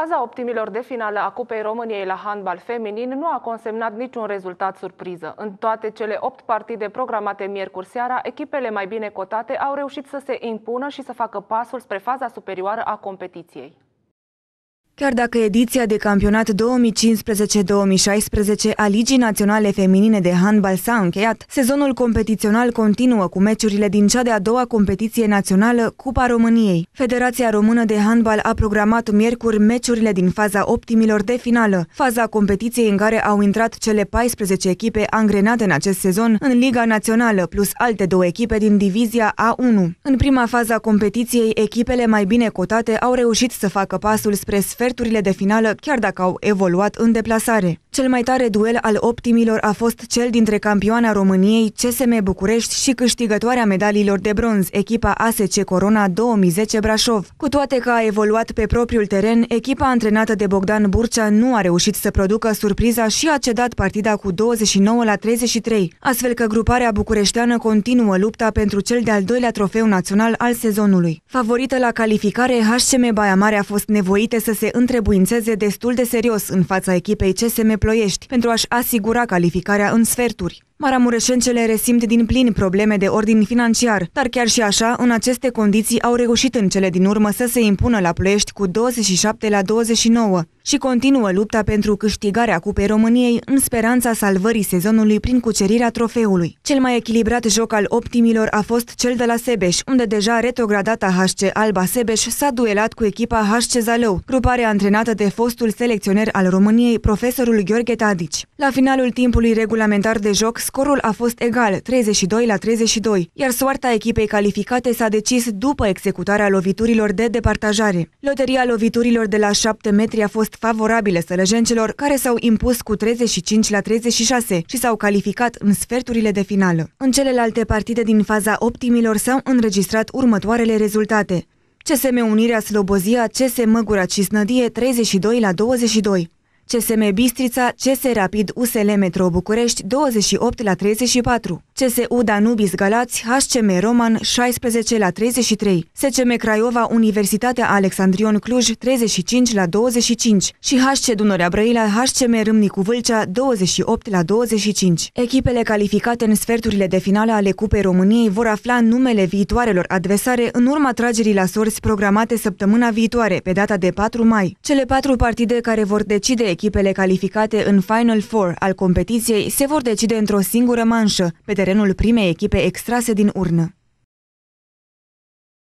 Faza optimilor de finală a Cupei României la handbal feminin nu a consemnat niciun rezultat surpriză. În toate cele opt partide programate miercuri seara, echipele mai bine cotate au reușit să se impună și să facă pasul spre faza superioară a competiției. Chiar dacă ediția de campionat 2015-2016 a Ligii Naționale Feminine de Handbal s-a încheiat, sezonul competițional continuă cu meciurile din cea de-a doua competiție națională, Cupa României. Federația Română de Handbal a programat miercuri meciurile din faza optimilor de finală, faza competiției în care au intrat cele 14 echipe angrenate în acest sezon în Liga Națională, plus alte două echipe din divizia A1. În prima fază a competiției, echipele mai bine cotate au reușit să facă pasul spre sferă sferturile de finală, chiar dacă au evoluat în deplasare. Cel mai tare duel al optimilor a fost cel dintre campioana României, CSM București și câștigătoarea medaliilor de bronz, echipa ASC Corona 2010 Brașov. Cu toate că a evoluat pe propriul teren, echipa antrenată de Bogdan Burcea nu a reușit să producă surpriza și a cedat partida cu 29 la 33, astfel că gruparea bucureșteană continuă lupta pentru cel de-al doilea trofeu național al sezonului. Favorită la calificare, HCM Baia Mare a fost nevoită să se întrebuințeze destul de serios în fața echipei CSM Ploiești pentru a-și asigura calificarea în sferturi. Maramureșencele resimt din plin probleme de ordin financiar, dar chiar și așa, în aceste condiții au reușit în cele din urmă să se impună la Ploiești cu 27 la 29 și continuă lupta pentru câștigarea Cupei României în speranța salvării sezonului prin cucerirea trofeului. Cel mai echilibrat joc al optimilor a fost cel de la Sebeș, unde deja retrogradata HC Alba Sebeș s-a duelat cu echipa HC Zalău, gruparea antrenată de fostul selecționer al României, profesorul Gheorghe Tadici. La finalul timpului regulamentar de joc, Scorul a fost egal, 32 la 32, iar soarta echipei calificate s-a decis după executarea loviturilor de departajare. Loteria loviturilor de la 7 metri a fost favorabilă sălăjencelor, care s-au impus cu 35 la 36 și s-au calificat în sferturile de finală. În celelalte partide din faza optimilor s-au înregistrat următoarele rezultate. CSM Unirea Slobozia, CSM Măgura Cisnădie 32 la 22. CSM Bistrița, CS Rapid USL Metro București 28 la 34, CSU Danubis Galați, HCM Roman 16 la 33, SCM Craiova Universitatea Alexandrion Cluj 35 la 25 și HC Dunărea Brăila HCM Râmnicu Vâlcea 28 la 25. Echipele calificate în sferturile de finală ale Cupei României vor afla numele viitoarelor adversare în urma tragerii la sorți programate săptămâna viitoare, pe data de 4 mai. Cele patru partide care vor decide echipele calificate în Final Four al competiției se vor decide într-o singură manșă, pe terenul primei echipe extrase din urnă.